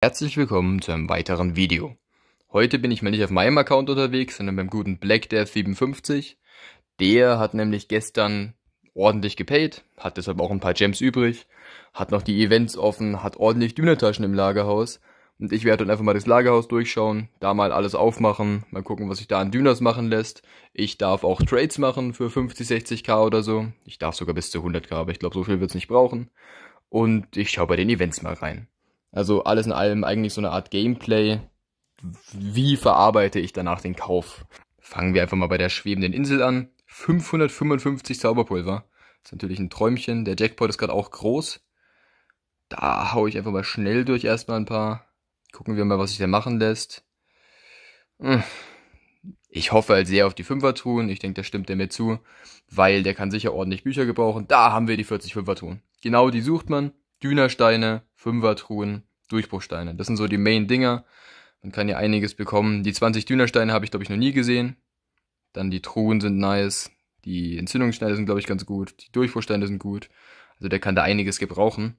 Herzlich willkommen zu einem weiteren Video. Heute bin ich mal nicht auf meinem Account unterwegs, sondern beim guten BlackDeath57. Der hat nämlich gestern ordentlich gepaid, hat deshalb auch ein paar Gems übrig, hat noch die Events offen, hat ordentlich Dünertaschen im Lagerhaus. Und ich werde dann einfach mal das Lagerhaus durchschauen, da mal alles aufmachen, mal gucken, was sich da an Dünas machen lässt. Ich darf auch Trades machen für 50, 60k oder so. Ich darf sogar bis zu 100k, aber ich glaube, so viel wird es nicht brauchen. Und ich schaue bei den Events mal rein. Also alles in allem eigentlich so eine Art Gameplay. Wie verarbeite ich danach den Kauf? Fangen wir einfach mal bei der schwebenden Insel an. 555 Zauberpulver. ist natürlich ein Träumchen. Der Jackpot ist gerade auch groß. Da hau ich einfach mal schnell durch erstmal ein paar. Gucken wir mal, was sich da machen lässt. Hm. Ich hoffe halt sehr auf die Fünfer-Truhen. Ich denke, da stimmt der mir zu, weil der kann sicher ordentlich Bücher gebrauchen. Da haben wir die 40 Fünfer-Truhen. Genau die sucht man. Dünersteine, Fünfer-Truhen. Durchbruchsteine. Das sind so die Main-Dinger. Man kann ja einiges bekommen. Die 20 Dünersteine habe ich, glaube ich, noch nie gesehen. Dann die Truhen sind nice. Die Entzündungssteine sind, glaube ich, ganz gut. Die Durchbruchsteine sind gut. Also der kann da einiges gebrauchen.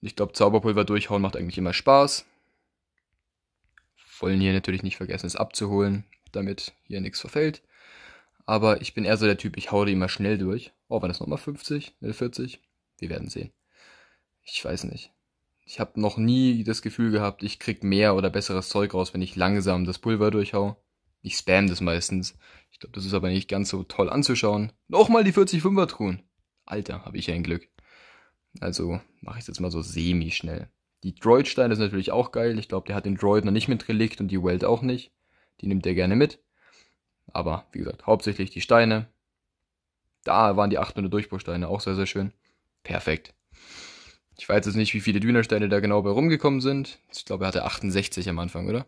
Ich glaube, Zauberpulver durchhauen macht eigentlich immer Spaß. Wollen hier natürlich nicht vergessen, es abzuholen, damit hier nichts verfällt. Aber ich bin eher so der Typ, ich haue die immer schnell durch. Oh, waren das nochmal 50? 40? Wir werden sehen. Ich weiß nicht. Ich habe noch nie das Gefühl gehabt, ich krieg mehr oder besseres Zeug raus, wenn ich langsam das Pulver durchhau. Ich spam das meistens. Ich glaube, das ist aber nicht ganz so toll anzuschauen. Nochmal die 45er Truhen. Alter, habe ich ja ein Glück. Also mache ich jetzt mal so semi-schnell. Die Droid-Steine sind natürlich auch geil. Ich glaube, der hat den Droid noch nicht mit und die Welt auch nicht. Die nimmt er gerne mit. Aber wie gesagt, hauptsächlich die Steine. Da waren die 800 Durchbruchsteine auch sehr, sehr schön. Perfekt. Ich weiß jetzt nicht, wie viele Dünersteine da genau bei rumgekommen sind. Ich glaube, er hatte 68 am Anfang, oder?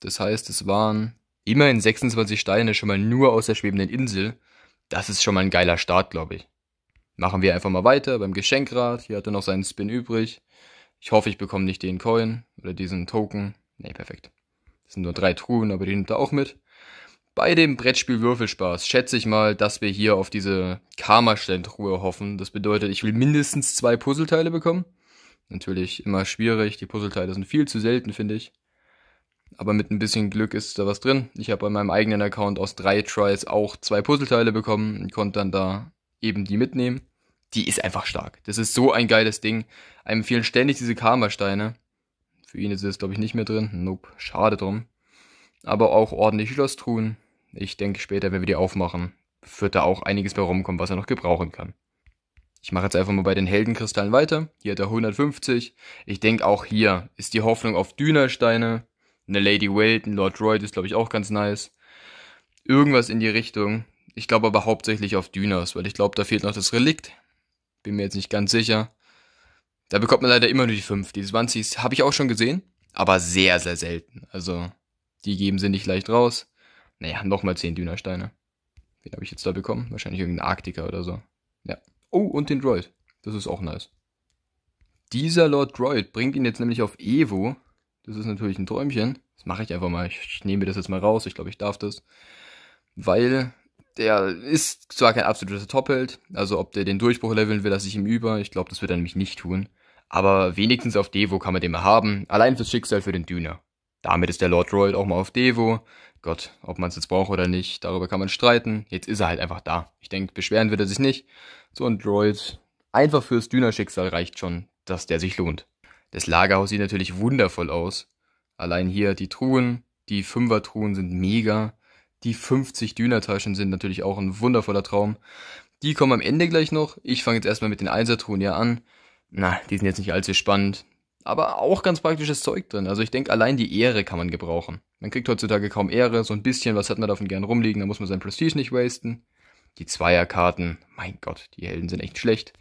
Das heißt, es waren immerhin 26 Steine schon mal nur aus der schwebenden Insel. Das ist schon mal ein geiler Start, glaube ich. Machen wir einfach mal weiter beim Geschenkrad. Hier hat er noch seinen Spin übrig. Ich hoffe, ich bekomme nicht den Coin oder diesen Token. Nee, perfekt. Das sind nur drei Truhen, aber die nimmt er auch mit. Bei dem Brettspiel Würfelspaß schätze ich mal, dass wir hier auf diese karma stellen hoffen. Das bedeutet, ich will mindestens zwei Puzzleteile bekommen. Natürlich immer schwierig, die Puzzleteile sind viel zu selten, finde ich. Aber mit ein bisschen Glück ist da was drin. Ich habe bei meinem eigenen Account aus drei Tries auch zwei Puzzleteile bekommen und konnte dann da eben die mitnehmen. Die ist einfach stark. Das ist so ein geiles Ding. Einem fehlen ständig diese Karma-Steine. Für ihn ist es, glaube ich, nicht mehr drin. Nope, schade drum. Aber auch ordentlich Schlosstruhen ich denke später, wenn wir die aufmachen, wird da auch einiges bei rumkommen, was er noch gebrauchen kann. Ich mache jetzt einfach mal bei den Heldenkristallen weiter. Hier hat er 150. Ich denke auch hier ist die Hoffnung auf Dünersteine. Eine Lady ein Lord Royd ist glaube ich auch ganz nice. Irgendwas in die Richtung. Ich glaube aber hauptsächlich auf Dünas, weil ich glaube, da fehlt noch das Relikt. Bin mir jetzt nicht ganz sicher. Da bekommt man leider immer nur die 5. Die 20 habe ich auch schon gesehen, aber sehr, sehr selten. Also die geben sie nicht leicht raus. Naja, nochmal 10 Dünnersteine. Wen habe ich jetzt da bekommen? Wahrscheinlich irgendeinen Arktiker oder so. Ja. Oh, und den Droid. Das ist auch nice. Dieser Lord Droid bringt ihn jetzt nämlich auf Evo. Das ist natürlich ein Träumchen. Das mache ich einfach mal. Ich, ich nehme das jetzt mal raus. Ich glaube, ich darf das. Weil der ist zwar kein absoluter Top-Held. Also ob der den Durchbruch leveln will, lasse ich ihm über. Ich glaube, das wird er nämlich nicht tun. Aber wenigstens auf Devo kann man den mal haben. Allein fürs Schicksal für den Düner. Damit ist der Lord Royal auch mal auf Devo. Gott, ob man es jetzt braucht oder nicht, darüber kann man streiten. Jetzt ist er halt einfach da. Ich denke, beschweren wird er sich nicht. So ein Droid, einfach fürs Dünerschicksal reicht schon, dass der sich lohnt. Das Lagerhaus sieht natürlich wundervoll aus. Allein hier die Truhen, die Fünfer-Truhen sind mega. Die 50 Dünertaschen sind natürlich auch ein wundervoller Traum. Die kommen am Ende gleich noch. Ich fange jetzt erstmal mit den Einser-Truhen hier an. Na, die sind jetzt nicht allzu spannend aber auch ganz praktisches Zeug drin. Also ich denke, allein die Ehre kann man gebrauchen. Man kriegt heutzutage kaum Ehre, so ein bisschen, was hat man davon gern rumliegen, da muss man sein Prestige nicht wasten. Die Zweierkarten, mein Gott, die Helden sind echt schlecht.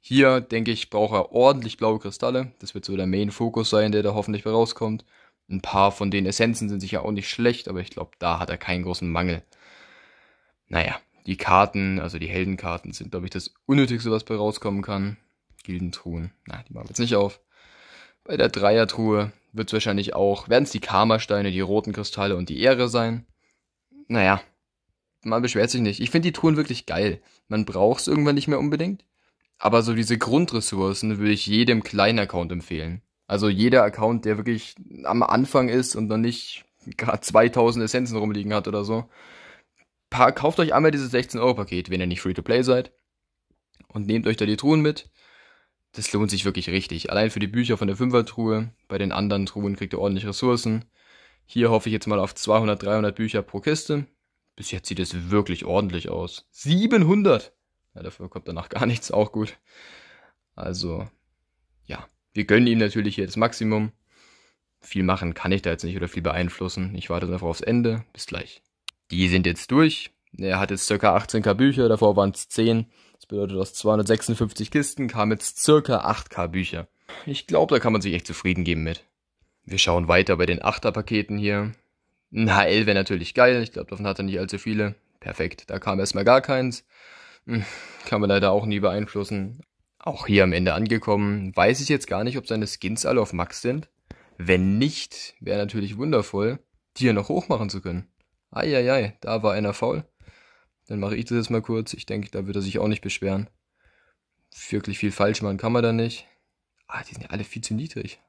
Hier, denke ich, braucht er ordentlich blaue Kristalle. Das wird so der Main-Fokus sein, der da hoffentlich rauskommt. Ein paar von den Essenzen sind sicher auch nicht schlecht, aber ich glaube, da hat er keinen großen Mangel. Naja, die Karten, also die Heldenkarten, sind, glaube ich, das Unnötigste, was bei rauskommen kann. Gildentruhen, na, die machen wir jetzt nicht auf. Bei der Dreiertruhe wird es wahrscheinlich auch, werden es die Karma-Steine, die roten Kristalle und die Ehre sein. Naja, man beschwert sich nicht. Ich finde die Truhen wirklich geil. Man braucht es irgendwann nicht mehr unbedingt. Aber so diese Grundressourcen würde ich jedem kleinen Account empfehlen. Also jeder Account, der wirklich am Anfang ist und noch nicht gerade 2000 Essenzen rumliegen hat oder so. kauft euch einmal dieses 16-Euro-Paket, wenn ihr nicht Free-to-Play seid. Und nehmt euch da die Truhen mit. Das lohnt sich wirklich richtig. Allein für die Bücher von der Fünfer-Truhe. Bei den anderen Truhen kriegt ihr ordentlich Ressourcen. Hier hoffe ich jetzt mal auf 200, 300 Bücher pro Kiste. Bis jetzt sieht es wirklich ordentlich aus. 700! Ja, dafür kommt danach gar nichts, auch gut. Also, ja. Wir gönnen ihm natürlich hier das Maximum. Viel machen kann ich da jetzt nicht oder viel beeinflussen. Ich warte einfach aufs Ende. Bis gleich. Die sind jetzt durch. Er hat jetzt ca. 18k Bücher, davor waren es 10. Das bedeutet, aus 256 Kisten kamen jetzt circa 8k Bücher. Ich glaube, da kann man sich echt zufrieden geben mit. Wir schauen weiter bei den 8er-Paketen hier. Ein HL wäre natürlich geil. Ich glaube, davon hat er nicht allzu viele. Perfekt, da kam erstmal gar keins. Hm, kann man leider auch nie beeinflussen. Auch hier am Ende angekommen. Weiß ich jetzt gar nicht, ob seine Skins alle auf Max sind. Wenn nicht, wäre natürlich wundervoll, die hier noch hochmachen zu können. Eieiei, da war einer faul dann mache ich das jetzt mal kurz. Ich denke, da wird er sich auch nicht beschweren. Wirklich viel falsch machen kann man da nicht. Ah, die sind ja alle viel zu niedrig.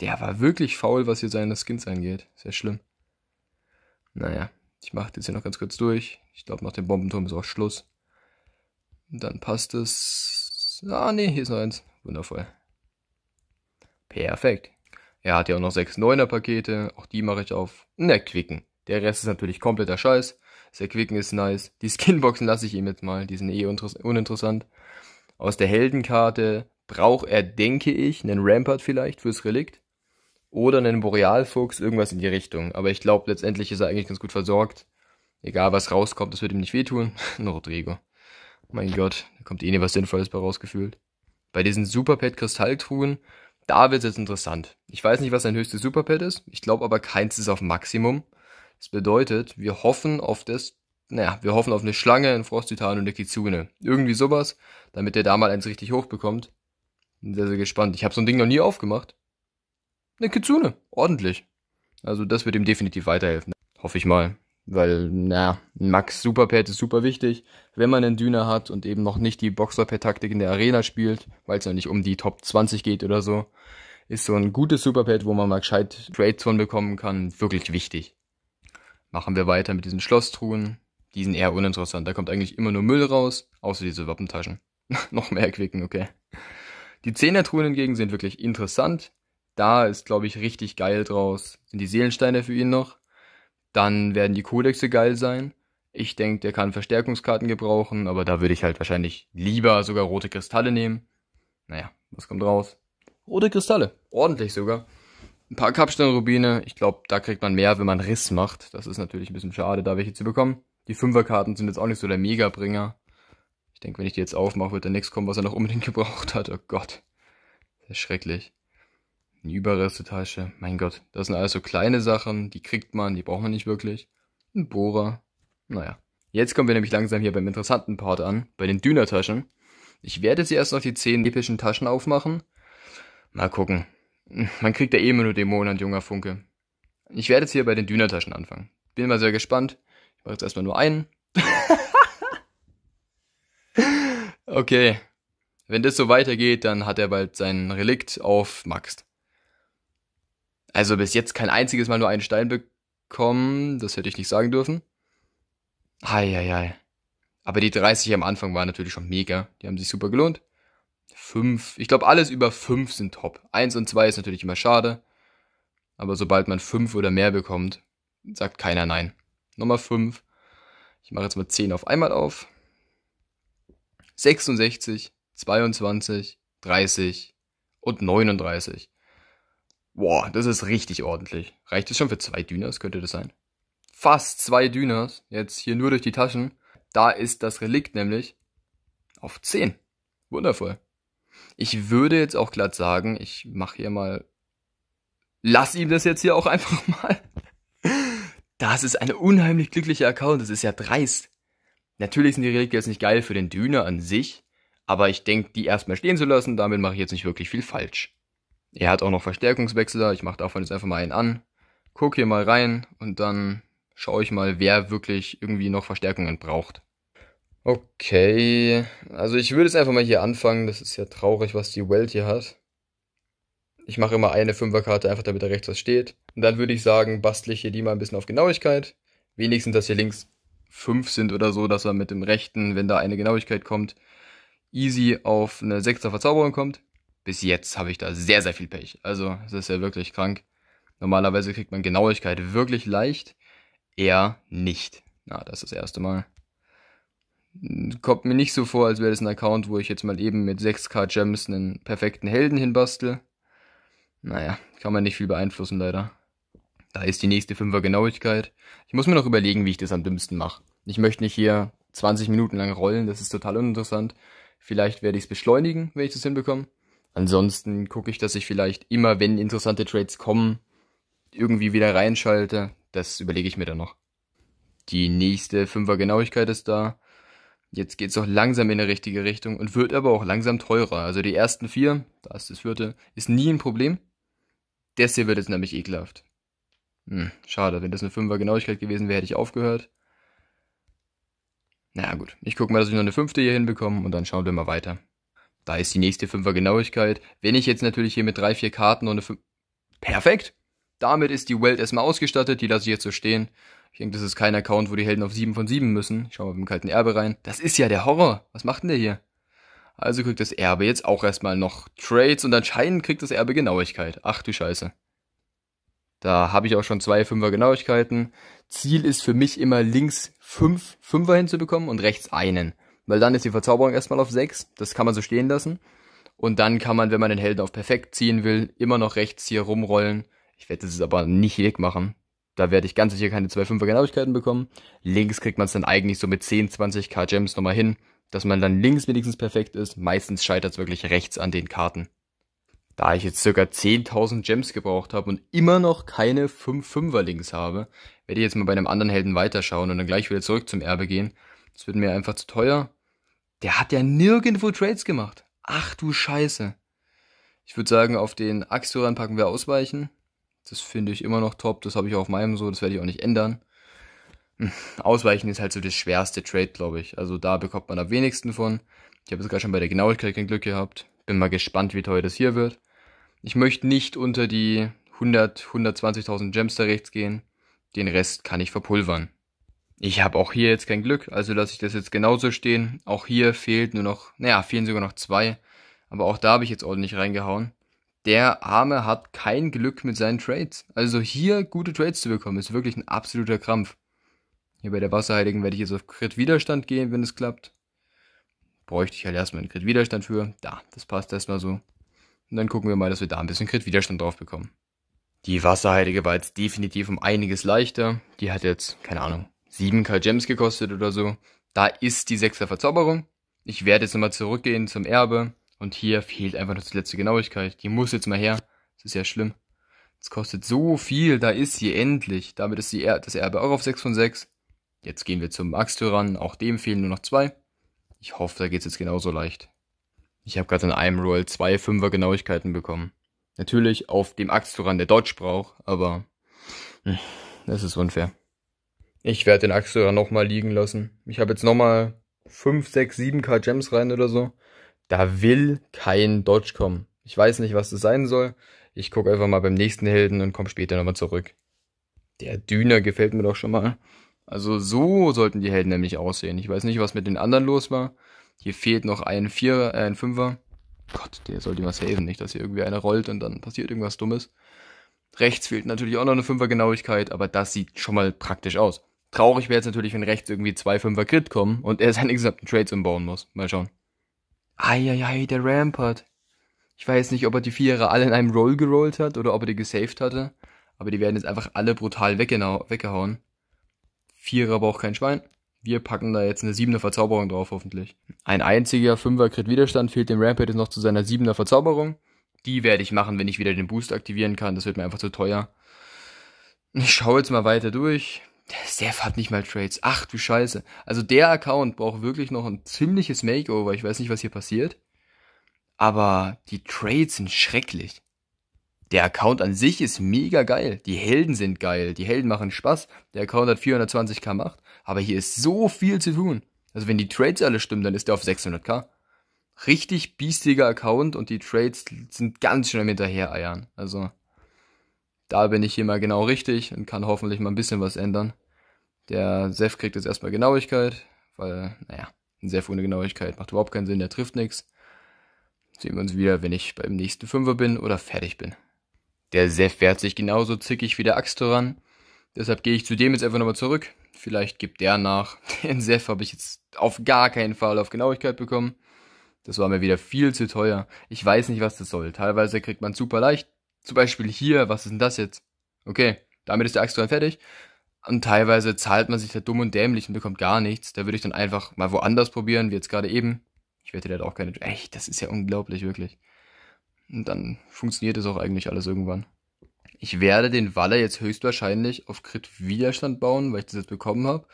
Der war wirklich faul, was hier seine Skins angeht. Sehr schlimm. Naja, ich mache das hier noch ganz kurz durch. Ich glaube, nach dem Bombenturm ist auch Schluss. Und dann passt es. Ah, nee, hier ist noch eins. Wundervoll. Perfekt. Er hat ja auch noch sechs er Pakete. Auch die mache ich auf. Na, quicken. Der Rest ist natürlich kompletter Scheiß. Das Erquicken ist nice. Die Skinboxen lasse ich ihm jetzt mal, die sind eh uninteressant. Aus der Heldenkarte braucht er, denke ich, einen Rampart vielleicht fürs Relikt. Oder einen Borealfuchs, irgendwas in die Richtung. Aber ich glaube, letztendlich ist er eigentlich ganz gut versorgt. Egal was rauskommt, das wird ihm nicht wehtun. Rodrigo. Mein Gott, da kommt eh nie was Sinnvolles bei rausgefühlt. Bei diesen superpad kristalltruhen da wird es jetzt interessant. Ich weiß nicht, was sein höchstes Superpad ist. Ich glaube aber, keins ist auf Maximum. Das bedeutet, wir hoffen auf das, naja, wir hoffen auf eine Schlange, einen Frosttitan und eine Kitsune. Irgendwie sowas, damit der da mal eins richtig hochbekommt. Bin sehr, sehr gespannt. Ich habe so ein Ding noch nie aufgemacht. Eine Kitsune, ordentlich. Also das wird ihm definitiv weiterhelfen. Hoffe ich mal. Weil, na, Max Superpad ist super wichtig, wenn man einen Düner hat und eben noch nicht die Boxerpad-Taktik in der Arena spielt, weil es ja nicht um die Top 20 geht oder so, ist so ein gutes Superpad, wo man mal gescheit Trades von bekommen kann, wirklich wichtig. Machen wir weiter mit diesen Schlosstruhen. Die sind eher uninteressant. Da kommt eigentlich immer nur Müll raus, außer diese Wappentaschen. Noch mehr erquicken, okay. Die Zehnertruhen hingegen sind wirklich interessant. Da ist, glaube ich, richtig geil draus. Sind die Seelensteine für ihn noch. Dann werden die Kodexe geil sein. Ich denke, der kann Verstärkungskarten gebrauchen, aber da würde ich halt wahrscheinlich lieber sogar rote Kristalle nehmen. Naja, was kommt raus? Rote Kristalle. Ordentlich sogar ein paar Kapsteinrubine. Ich glaube, da kriegt man mehr, wenn man Riss macht. Das ist natürlich ein bisschen schade, da welche zu bekommen. Die Fünferkarten sind jetzt auch nicht so der Megabringer. Ich denke, wenn ich die jetzt aufmache, wird da nichts kommen, was er noch unbedingt gebraucht hat. Oh Gott. Das ist schrecklich. Eine Überreste-Tasche. Mein Gott. Das sind alles so kleine Sachen. Die kriegt man, die braucht man nicht wirklich. Ein Bohrer. Naja. Jetzt kommen wir nämlich langsam hier beim interessanten Part an. Bei den Dünertaschen. Ich werde sie erst noch die 10 epischen Taschen aufmachen. Mal gucken. Man kriegt ja eh immer nur Dämonen an junger Funke. Ich werde jetzt hier bei den Dünertaschen anfangen. Bin mal sehr gespannt. Ich mache jetzt erstmal nur einen. okay. Wenn das so weitergeht, dann hat er bald sein Relikt auf Max. Also bis jetzt kein einziges Mal nur einen Stein bekommen. Das hätte ich nicht sagen dürfen. Eieiei. Aber die 30 am Anfang waren natürlich schon mega. Die haben sich super gelohnt. 5. Ich glaube, alles über 5 sind top. 1 und 2 ist natürlich immer schade. Aber sobald man 5 oder mehr bekommt, sagt keiner nein. Nummer 5. Ich mache jetzt mal 10 auf einmal auf. 66, 22, 30 und 39. Boah, das ist richtig ordentlich. Reicht es schon für zwei Dünas, könnte das sein? Fast zwei Dünas, jetzt hier nur durch die Taschen. Da ist das Relikt nämlich auf 10. Wundervoll. Ich würde jetzt auch glatt sagen, ich mache hier mal, lass ihm das jetzt hier auch einfach mal. Das ist eine unheimlich glückliche Account, das ist ja dreist. Natürlich sind die Relikte jetzt nicht geil für den Düner an sich, aber ich denke, die erstmal stehen zu lassen, damit mache ich jetzt nicht wirklich viel falsch. Er hat auch noch Verstärkungswechsler, ich mache davon jetzt einfach mal einen an, guck hier mal rein und dann schaue ich mal, wer wirklich irgendwie noch Verstärkungen braucht. Okay, also ich würde es einfach mal hier anfangen. Das ist ja traurig, was die Welt hier hat. Ich mache immer eine Fünferkarte, einfach damit da rechts was steht. Und dann würde ich sagen, bastle ich hier die mal ein bisschen auf Genauigkeit. Wenigstens, dass hier links fünf sind oder so, dass er mit dem rechten, wenn da eine Genauigkeit kommt, easy auf eine sechster Verzauberung kommt. Bis jetzt habe ich da sehr, sehr viel Pech. Also, es ist ja wirklich krank. Normalerweise kriegt man Genauigkeit wirklich leicht. Eher nicht. Na, das ist das erste Mal kommt mir nicht so vor, als wäre das ein Account, wo ich jetzt mal eben mit 6k Gems einen perfekten Helden hinbastel. Naja, kann man nicht viel beeinflussen leider. Da ist die nächste 5er Genauigkeit. Ich muss mir noch überlegen, wie ich das am dümmsten mache. Ich möchte nicht hier 20 Minuten lang rollen, das ist total uninteressant. Vielleicht werde ich es beschleunigen, wenn ich das hinbekomme. Ansonsten gucke ich, dass ich vielleicht immer, wenn interessante Trades kommen, irgendwie wieder reinschalte. Das überlege ich mir dann noch. Die nächste 5er Genauigkeit ist da. Jetzt geht es auch langsam in die richtige Richtung und wird aber auch langsam teurer. Also die ersten vier, da ist das vierte, ist nie ein Problem. Das hier wird jetzt nämlich ekelhaft. Hm, schade, wenn das eine 5er Genauigkeit gewesen wäre, hätte ich aufgehört. Na naja, gut, ich gucke mal, dass ich noch eine fünfte hier hinbekomme und dann schauen wir mal weiter. Da ist die nächste 5er Genauigkeit. Wenn ich jetzt natürlich hier mit drei, vier Karten noch eine 5... Perfekt! Damit ist die Welt erstmal ausgestattet, die lasse ich jetzt so stehen. Ich denke, das ist kein Account, wo die Helden auf 7 von 7 müssen. Ich schau mal beim kalten Erbe rein. Das ist ja der Horror. Was macht denn der hier? Also kriegt das Erbe jetzt auch erstmal noch Trades und anscheinend kriegt das Erbe Genauigkeit. Ach du Scheiße. Da habe ich auch schon zwei Fünfer Genauigkeiten. Ziel ist für mich immer links fünf Fünfer hinzubekommen und rechts einen. Weil dann ist die Verzauberung erstmal auf 6. Das kann man so stehen lassen. Und dann kann man, wenn man den Helden auf perfekt ziehen will, immer noch rechts hier rumrollen. Ich werde das jetzt aber nicht wegmachen. Da werde ich ganz sicher keine 2,5er Genauigkeiten bekommen. Links kriegt man es dann eigentlich so mit 10, 20k Gems nochmal hin, dass man dann links wenigstens perfekt ist. Meistens scheitert es wirklich rechts an den Karten. Da ich jetzt circa 10.000 Gems gebraucht habe und immer noch keine 5,5er links habe, werde ich jetzt mal bei einem anderen Helden weiterschauen und dann gleich wieder zurück zum Erbe gehen. Das wird mir einfach zu teuer. Der hat ja nirgendwo Trades gemacht. Ach du Scheiße. Ich würde sagen, auf den Axoran packen wir ausweichen. Das finde ich immer noch top. Das habe ich auch auf meinem so. Das werde ich auch nicht ändern. Hm, ausweichen ist halt so das schwerste Trade, glaube ich. Also da bekommt man am wenigsten von. Ich habe sogar schon bei der Genauigkeit kein Glück gehabt. Bin mal gespannt, wie teuer das hier wird. Ich möchte nicht unter die 100, 120.000 Gems da rechts gehen. Den Rest kann ich verpulvern. Ich habe auch hier jetzt kein Glück, also lasse ich das jetzt genauso stehen. Auch hier fehlt nur noch, naja, fehlen sogar noch zwei. Aber auch da habe ich jetzt ordentlich reingehauen der Arme hat kein Glück mit seinen Trades. Also hier gute Trades zu bekommen, ist wirklich ein absoluter Krampf. Hier bei der Wasserheiligen werde ich jetzt auf Crit-Widerstand gehen, wenn es klappt. Bräuchte ich halt erstmal einen Crit-Widerstand für. Da, das passt erstmal so. Und dann gucken wir mal, dass wir da ein bisschen Crit-Widerstand drauf bekommen. Die Wasserheilige war jetzt definitiv um einiges leichter. Die hat jetzt, keine Ahnung, 7k Gems gekostet oder so. Da ist die 6er Verzauberung. Ich werde jetzt nochmal zurückgehen zum Erbe, und hier fehlt einfach noch die letzte Genauigkeit. Die muss jetzt mal her. Das ist ja schlimm. Das kostet so viel. Da ist sie endlich. Damit ist die er das Erbe auch auf 6 von 6. Jetzt gehen wir zum max Auch dem fehlen nur noch zwei. Ich hoffe, da geht's jetzt genauso leicht. Ich habe gerade in einem Roll zwei Fünfer Genauigkeiten bekommen. Natürlich auf dem Axtoran, der Dodge braucht, aber hm, das ist unfair. Ich werde den Axtoran nochmal liegen lassen. Ich habe jetzt nochmal 5, 6, 7k Gems rein oder so. Da will kein Dodge kommen. Ich weiß nicht, was das sein soll. Ich gucke einfach mal beim nächsten Helden und komme später nochmal zurück. Der Düner gefällt mir doch schon mal. Also so sollten die Helden nämlich aussehen. Ich weiß nicht, was mit den anderen los war. Hier fehlt noch ein Vierer, äh, ein Fünfer. Gott, der sollte was helfen, nicht, dass hier irgendwie einer rollt und dann passiert irgendwas Dummes. Rechts fehlt natürlich auch noch eine Fünfergenauigkeit, aber das sieht schon mal praktisch aus. Traurig wäre jetzt natürlich, wenn rechts irgendwie zwei Fünfer Crit kommen und er seine gesamten Trades umbauen muss. Mal schauen. Eieiei, der Rampart. Ich weiß nicht, ob er die Vierer alle in einem Roll gerollt hat oder ob er die gesaved hatte. Aber die werden jetzt einfach alle brutal weggehauen. Vierer braucht kein Schwein. Wir packen da jetzt eine siebener Verzauberung drauf, hoffentlich. Ein einziger Fünfer Crit Widerstand fehlt dem Rampart jetzt noch zu seiner siebener Verzauberung. Die werde ich machen, wenn ich wieder den Boost aktivieren kann. Das wird mir einfach zu teuer. Ich schaue jetzt mal weiter durch. Der Steph hat nicht mal Trades. Ach du Scheiße. Also der Account braucht wirklich noch ein ziemliches Makeover. Ich weiß nicht, was hier passiert. Aber die Trades sind schrecklich. Der Account an sich ist mega geil. Die Helden sind geil. Die Helden machen Spaß. Der Account hat 420k Macht. Aber hier ist so viel zu tun. Also wenn die Trades alle stimmen, dann ist der auf 600k. Richtig biestiger Account und die Trades sind ganz schön am Hinterhereiern. Also da bin ich hier mal genau richtig und kann hoffentlich mal ein bisschen was ändern. Der Sef kriegt jetzt erstmal Genauigkeit, weil, naja, ein Sef ohne Genauigkeit macht überhaupt keinen Sinn, der trifft nichts. Sehen wir uns wieder, wenn ich beim nächsten Fünfer bin oder fertig bin. Der Sef wehrt sich genauso zickig wie der Axtoran. Deshalb gehe ich zu dem jetzt einfach nochmal zurück. Vielleicht gibt der nach. Den Sef habe ich jetzt auf gar keinen Fall auf Genauigkeit bekommen. Das war mir wieder viel zu teuer. Ich weiß nicht, was das soll. Teilweise kriegt man super leicht zum Beispiel hier, was ist denn das jetzt? Okay, damit ist der Axtrein fertig. Und teilweise zahlt man sich da dumm und dämlich und bekommt gar nichts. Da würde ich dann einfach mal woanders probieren, wie jetzt gerade eben. Ich wette, der hat auch keine. Echt, das ist ja unglaublich, wirklich. Und dann funktioniert es auch eigentlich alles irgendwann. Ich werde den Waller jetzt höchstwahrscheinlich auf Crit Widerstand bauen, weil ich das jetzt bekommen habe.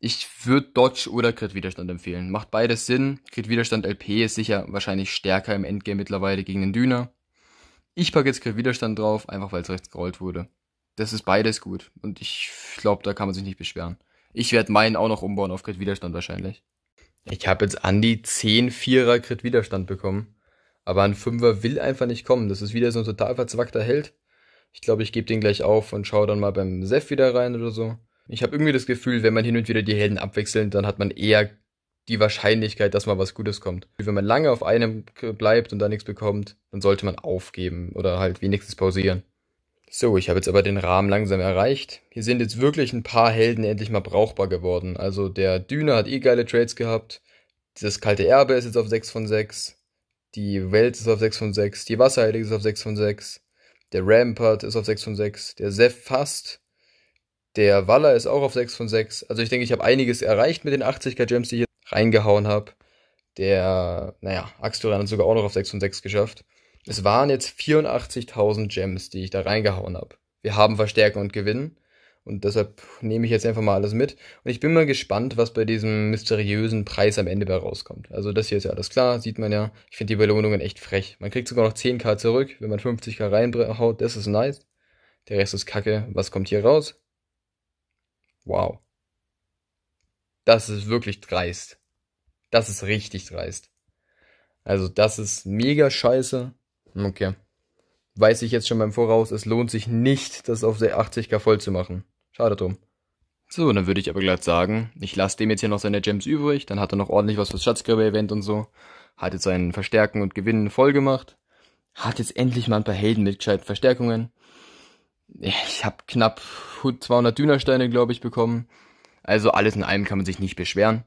Ich würde Dodge oder Crit Widerstand empfehlen. Macht beides Sinn. Crit Widerstand LP ist sicher wahrscheinlich stärker im Endgame mittlerweile gegen den Düner. Ich packe jetzt keinen Widerstand drauf, einfach weil es rechts gerollt wurde. Das ist beides gut. Und ich glaube, da kann man sich nicht beschweren. Ich werde meinen auch noch umbauen auf Crit Widerstand wahrscheinlich. Ich habe jetzt an die 10 Vierer Crit Widerstand bekommen. Aber ein Fünfer will einfach nicht kommen. Das ist wieder so ein total verzwackter Held. Ich glaube, ich gebe den gleich auf und schaue dann mal beim Sef wieder rein oder so. Ich habe irgendwie das Gefühl, wenn man hin und wieder die Helden abwechselt, dann hat man eher die Wahrscheinlichkeit, dass mal was Gutes kommt. Wenn man lange auf einem bleibt und da nichts bekommt, dann sollte man aufgeben oder halt wenigstens pausieren. So, ich habe jetzt aber den Rahmen langsam erreicht. Hier sind jetzt wirklich ein paar Helden endlich mal brauchbar geworden. Also der Düne hat eh geile Trades gehabt. Das kalte Erbe ist jetzt auf 6 von 6. Die Welt ist auf 6 von 6. Die Wasserheilige ist auf 6 von 6. Der Rampart ist auf 6 von 6. Der Seth fast. Der Waller ist auch auf 6 von 6. Also ich denke, ich habe einiges erreicht mit den 80k Gems, die hier reingehauen habe. Der, naja, Axtoran hat sogar auch noch auf 6 von 6 geschafft. Es waren jetzt 84.000 Gems, die ich da reingehauen habe. Wir haben Verstärken und Gewinnen. Und deshalb nehme ich jetzt einfach mal alles mit. Und ich bin mal gespannt, was bei diesem mysteriösen Preis am Ende bei rauskommt. Also das hier ist ja alles klar, sieht man ja. Ich finde die Belohnungen echt frech. Man kriegt sogar noch 10k zurück, wenn man 50k reinhaut. Das ist nice. Der Rest ist kacke. Was kommt hier raus? Wow. Das ist wirklich dreist. Das ist richtig dreist. Also das ist mega scheiße. Okay. Weiß ich jetzt schon beim Voraus, es lohnt sich nicht, das auf der 80k voll zu machen. Schade drum. So, dann würde ich aber gleich sagen, ich lasse dem jetzt hier noch seine Gems übrig, dann hat er noch ordentlich was fürs Schatzgräber-Event und so, hat jetzt seinen Verstärken und Gewinnen voll gemacht, hat jetzt endlich mal ein paar Helden mit gescheiten Verstärkungen. Ich habe knapp 200 Dünersteine, glaube ich, bekommen. Also alles in allem kann man sich nicht beschweren.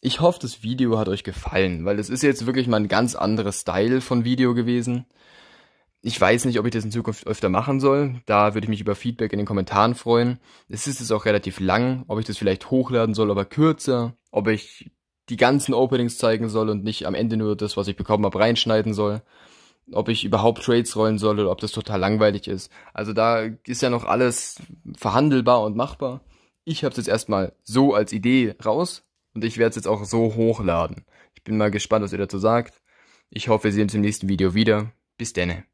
Ich hoffe, das Video hat euch gefallen, weil es ist jetzt wirklich mal ein ganz anderes Style von Video gewesen. Ich weiß nicht, ob ich das in Zukunft öfter machen soll. Da würde ich mich über Feedback in den Kommentaren freuen. Es ist jetzt auch relativ lang, ob ich das vielleicht hochladen soll, aber kürzer, ob ich die ganzen Openings zeigen soll und nicht am Ende nur das, was ich bekommen habe, reinschneiden soll. Ob ich überhaupt Trades rollen soll oder ob das total langweilig ist. Also da ist ja noch alles verhandelbar und machbar. Ich habe es jetzt erstmal so als Idee raus und ich werde es jetzt auch so hochladen. Ich bin mal gespannt, was ihr dazu sagt. Ich hoffe, wir sehen uns im nächsten Video wieder. Bis denne.